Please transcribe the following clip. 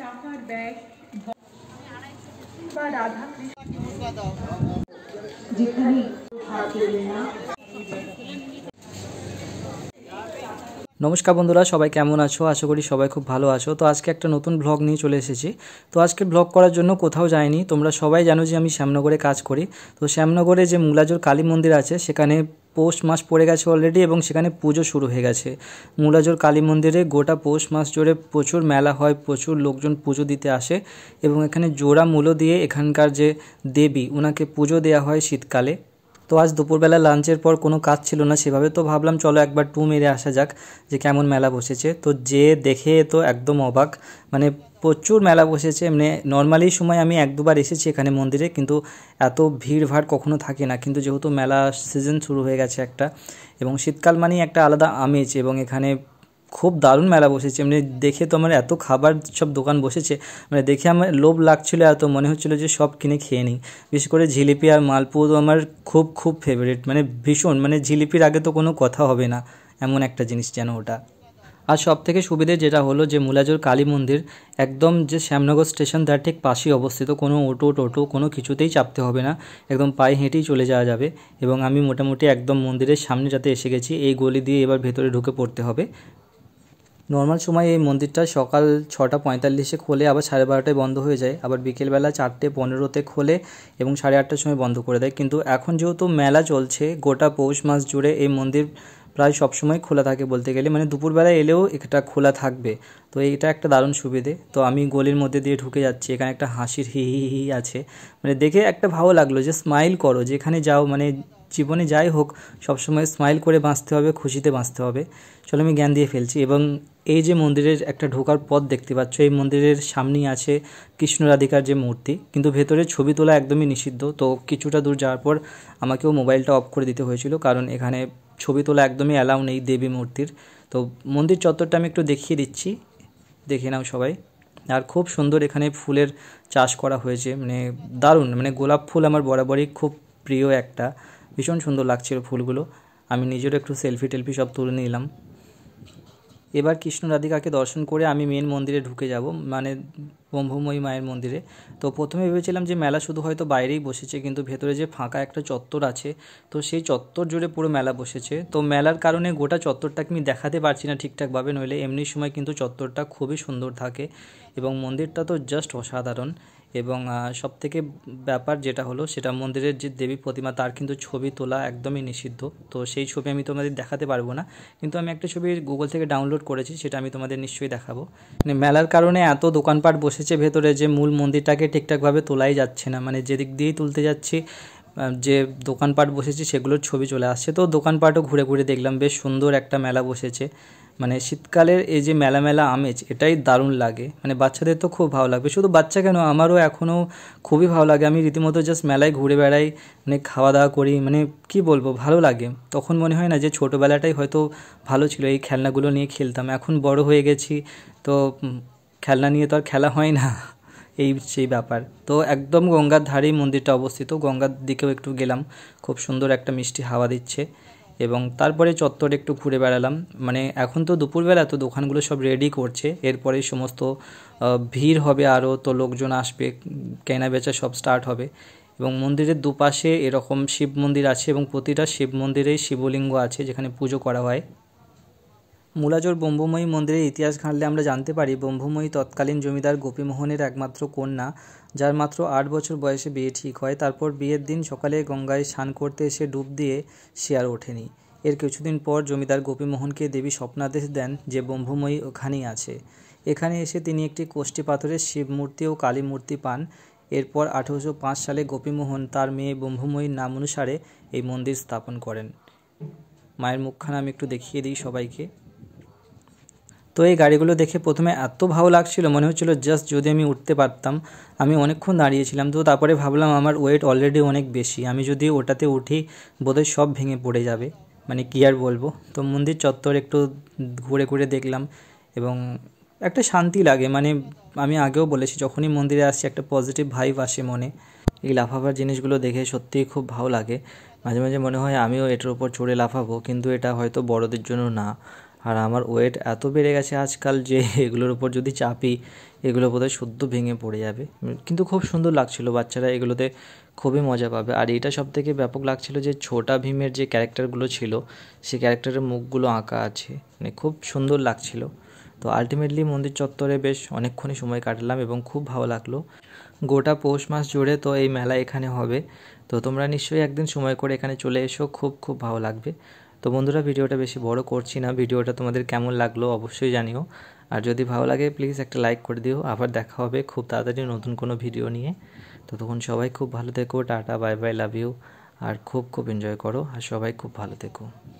টাকার ব্যাগ বা রাধা নমস্কার বন্ধুরা সবাই কেমন আছো আশা করি সবাই খুব ভালো আছো তো আজকে একটা নতুন ব্লগ নিয়ে চলে এসেছি তো আজকে ব্লগ করার জন্য কোথাও যাইনি তোমরা সবাই জানো যে আমি শ্যামনগরে কাজ করি তো শ্যামনগরে যে মুলাজোর কালী মন্দির আছে সেখানে পৌষ মাস পড়ে গেছে অলরেডি এবং সেখানে পুজো শুরু হয়ে গেছে মূলাজোর কালী মন্দিরে গোটা পৌষ মাস জুড়ে প্রচুর মেলা হয় প্রচুর লোকজন পুজো দিতে আসে এবং এখানে জোড়া মূল্য দিয়ে এখানকার যে দেবী ওনাকে পুজো দেওয়া হয় শীতকালে তো আজ দুপুরবেলা লাঞ্চের পর কোনো কাজ ছিল না সেভাবে তো ভাবলাম চলো একবার টু মেরে আসা যাক যে কেমন মেলা বসেছে তো যে দেখে তো একদম অবাক মানে প্রচুর মেলা বসেছে এমনি নর্মালি সময় আমি এক দুবার এসেছি এখানে মন্দিরে কিন্তু এত ভিড় ভাড় কখনো থাকে না কিন্তু যেহেতু মেলা সিজন শুরু হয়ে গেছে একটা এবং শীতকাল মানেই একটা আলাদা আমেজ এবং এখানে খুব দারুণ মেলা বসেছে এমনি দেখে তো আমার এত খাবার সব দোকান বসেছে মানে দেখে আমার লোভ লাগছিল এত মনে হচ্ছিল যে সব কিনে খেয়ে নিই বিশেষ করে জিলিপি আর মালপো তো আমার খুব খুব ফেভারিট মানে ভীষণ মানে জিলিপির আগে তো কোনো কথা হবে না এমন একটা জিনিস যেন ওটা আর সব থেকে সুবিধে যেটা হলো যে মুলাজোর কালী মন্দির একদম যে শ্যামনগর স্টেশন তার ঠিক পাশেই অবস্থিত কোনো অটো টোটো কোনো কিছুতেই চাপতে হবে না একদম পায়ে হেঁটেই চলে যাওয়া যাবে এবং আমি মোটামুটি একদম মন্দিরের সামনে যাতে এসে গেছি এই গলি দিয়ে এবার ভেতরে ঢুকে পড়তে হবে নর্মাল সময় এই মন্দিরটা সকাল ছটা পঁয়তাল্লিশে খোলে আবার সাড়ে বারোটায় বন্ধ হয়ে যায় আবার বিকেলবেলা চারটে পনেরোতে খোলে এবং সাড়ে আটটার সময় বন্ধ করে দেয় কিন্তু এখন যেহেতু মেলা চলছে গোটা পৌষ মাস জুড়ে এই মন্দির প্রায় সবসময় খোলা থাকে বলতে গেলে মানে দুপুরবেলা এলেও এটা খোলা থাকবে তো এটা একটা দারুণ সুবিধে তো আমি গলির মধ্যে দিয়ে ঢুকে যাচ্ছি এখানে একটা হাসির হি হি হি আছে মানে দেখে একটা ভালো লাগলো যে স্মাইল করো যেখানে যাও মানে জীবনে যাই হোক সবসময় স্মাইল করে বাঁচতে হবে খুশিতে বাঁচতে হবে চলো আমি জ্ঞান দিয়ে ফেলছি এবং এই যে মন্দিরের একটা ঢোকার পথ দেখতে পাচ্ছ এই মন্দিরের সামনেই আছে কৃষ্ণ রাধিকার যে মূর্তি কিন্তু ভেতরে ছবি তোলা একদমই নিষিদ্ধ তো কিছুটা দূর যাওয়ার পর আমাকেও মোবাইলটা অফ করে দিতে হয়েছিল কারণ এখানে ছবি তোলা একদমই অ্যালাউ নেই দেবী মূর্তির তো মন্দির চত্বরটা আমি একটু দেখিয়ে দিচ্ছি দেখে নাও সবাই আর খুব সুন্দর এখানে ফুলের চাষ করা হয়েছে মানে দারুণ মানে গোলাপ ফুল আমার বরাবরই খুব প্রিয় একটা ভীষণ সুন্দর লাগছিল ফুলগুলো আমি নিজেরও একটু সেলফি টেলফি সব তুলে নিলাম এবার কৃষ্ণ রাধিকাকে দর্শন করে আমি মেন মন্দিরে ঢুকে যাব মানে ব্রহ্মময়ী মায়ের মন্দিরে তো প্রথমে ভেবেছিলাম যে মেলা শুধু হয়তো বাইরেই বসেছে কিন্তু ভেতরে যে ফাঁকা একটা চত্বর আছে তো সেই চত্বর জুড়ে পুরো মেলা বসেছে তো মেলার কারণে গোটা চত্বরটাকে আমি দেখাতে পারছি না ঠিকঠাকভাবে নইলে এমনি সময় কিন্তু চত্বরটা খুবই সুন্দর থাকে এবং মন্দিরটা তো জাস্ট অসাধারণ এবং সবথেকে ব্যাপার যেটা হলো সেটা মন্দিরের যে দেবী প্রতিমা তার কিন্তু ছবি তোলা একদমই নিষিদ্ধ তো সেই ছবি আমি তোমাদের দেখাতে পারবো না কিন্তু আমি একটা ছবি গুগল থেকে ডাউনলোড করেছি সেটা আমি তোমাদের নিশ্চয়ই দেখাবো মানে মেলার কারণে এত দোকানপাট বসেছে এসেছে ভেতরে যে মূল মন্দিরটাকে ঠিকঠাকভাবে তোলাই যাচ্ছে না মানে যেদিক দিয়েই তুলতে যাচ্ছি যে দোকানপাট বসেছে সেগুলোর ছবি চলে আসছে তো দোকানপাটও ঘুরে ঘুরে দেখলাম বেশ সুন্দর একটা মেলা বসেছে মানে শীতকালের এই যে মেলা মেলা আমেজ এটাই দারুণ লাগে মানে বাচ্চাদের তো খুব ভালো লাগবে শুধু বাচ্চা কেন আমারও এখনও খুবই ভালো লাগে আমি রীতিমতো জাস্ট মেলায় ঘুরে বেড়াই মানে খাওয়া দাওয়া করি মানে কি বলবো ভালো লাগে তখন মনে হয় না যে ছোটোবেলাটাই হয়তো ভালো ছিল এই খেলনাগুলো নিয়ে খেলতাম এখন বড় হয়ে গেছি তো খেলনা নিয়ে তো আর খেলা হয় না এই সেই ব্যাপার তো একদম গঙ্গার ধারেই মন্দিরটা অবস্থিত গঙ্গার দিকেও একটু গেলাম খুব সুন্দর একটা মিষ্টি হাওয়া দিচ্ছে এবং তারপরে চত্বরে একটু ঘুরে বেড়ালাম মানে এখন তো দুপুরবেলা তো দোকানগুলো সব রেডি করছে এরপরে সমস্ত ভিড় হবে আরও তো লোকজন আসবে কেনা বেচা সব স্টার্ট হবে এবং মন্দিরের দুপাশে এরকম শিব মন্দির আছে এবং প্রতিটা শিব মন্দিরেই শিবলিঙ্গ আছে যেখানে পুজো করা হয় মূলাজোর ব্রহ্মময়ী মন্দিরের ইতিহাস ঘাঁটলে আমরা জানতে পারি ব্রহ্মময়ী তৎকালীন জমিদার গোপীমোহনের একমাত্র কন্যা যার মাত্র আট বছর বয়সে বিয়ে ঠিক হয় তারপর বিয়ের দিন সকালে গঙ্গায় স্নান করতে এসে ডুব দিয়ে সে আর ওঠেনি এর কিছুদিন পর জমিদার গোপীমোহনকে দেবী স্বপ্নাদেশ দেন যে ব্রহ্মময়ী ওখানেই আছে এখানে এসে তিনি একটি কোষ্ঠী পাথরের শিব মূর্তি ও কালী মূর্তি পান এরপর আঠেরোশো সালে গোপীমোহন তার মেয়ে ব্রহ্মময়ীর নাম অনুসারে এই মন্দির স্থাপন করেন মায়ের মুখখানা আমি একটু দেখিয়ে দিই সবাইকে তো এই গাড়িগুলো দেখে প্রথমে এত ভালো লাগছিল মনে হচ্ছিল জাস্ট যদি আমি উঠতে পারতাম আমি অনেকক্ষণ দাঁড়িয়েছিলাম তো তারপরে ভাবলাম আমার ওয়েট অলরেডি অনেক বেশি আমি যদি ওটাতে উঠি বোধহয় সব ভেঙে পড়ে যাবে মানে কী আর বলবো তো মন্দির চত্বর একটু ঘুরে ঘুরে দেখলাম এবং একটা শান্তি লাগে মানে আমি আগেও বলেছি যখনই মন্দিরে আসছি একটা পজিটিভ ভাইব আসে মনে এই লাফাবার জিনিসগুলো দেখে সত্যিই খুব ভালো লাগে মাঝে মাঝে মনে হয় আমিও এটার উপর চড়ে লাফাবো কিন্তু এটা হয়তো বড়দের জন্য না আর আমার ওয়েট এত বেড়ে গেছে আজকাল যে এগুলোর উপর যদি চাপি এগুলো বোধহয় শুদ্ধ ভেঙে পড়ে যাবে কিন্তু খুব সুন্দর লাগছিল বাচ্চারা এগুলোতে খুবই মজা পাবে আর এটা সব থেকে ব্যাপক লাগছিল যে ছোটা ভীমের যে ক্যারেক্টারগুলো ছিল সেই ক্যারেক্টারের মুখগুলো আঁকা আছে মানে খুব সুন্দর লাগছিল তো আলটিমেটলি মন্দির চত্বরে বেশ অনেকক্ষণই সময় কাটালাম এবং খুব ভালো লাগলো গোটা পৌষ মাস জুড়ে তো এই মেলা এখানে হবে তো তোমরা নিশ্চয়ই একদিন সময় করে এখানে চলে এসো খুব খুব ভালো লাগবে তো বন্ধুরা ভিডিওটা বেশি বড় করছি না ভিডিওটা তোমাদের কেমন লাগলো অবশ্যই জানিও আর যদি ভালো লাগে প্লিজ একটা লাইক করে দিও আবার দেখা হবে খুব তাড়াতাড়ি নতুন কোনো ভিডিও নিয়ে তো তখন সবাই খুব ভালো থেকো tata bye bye love you আর খুব খুব এনজয় করো আর সবাই খুব ভালো থেকো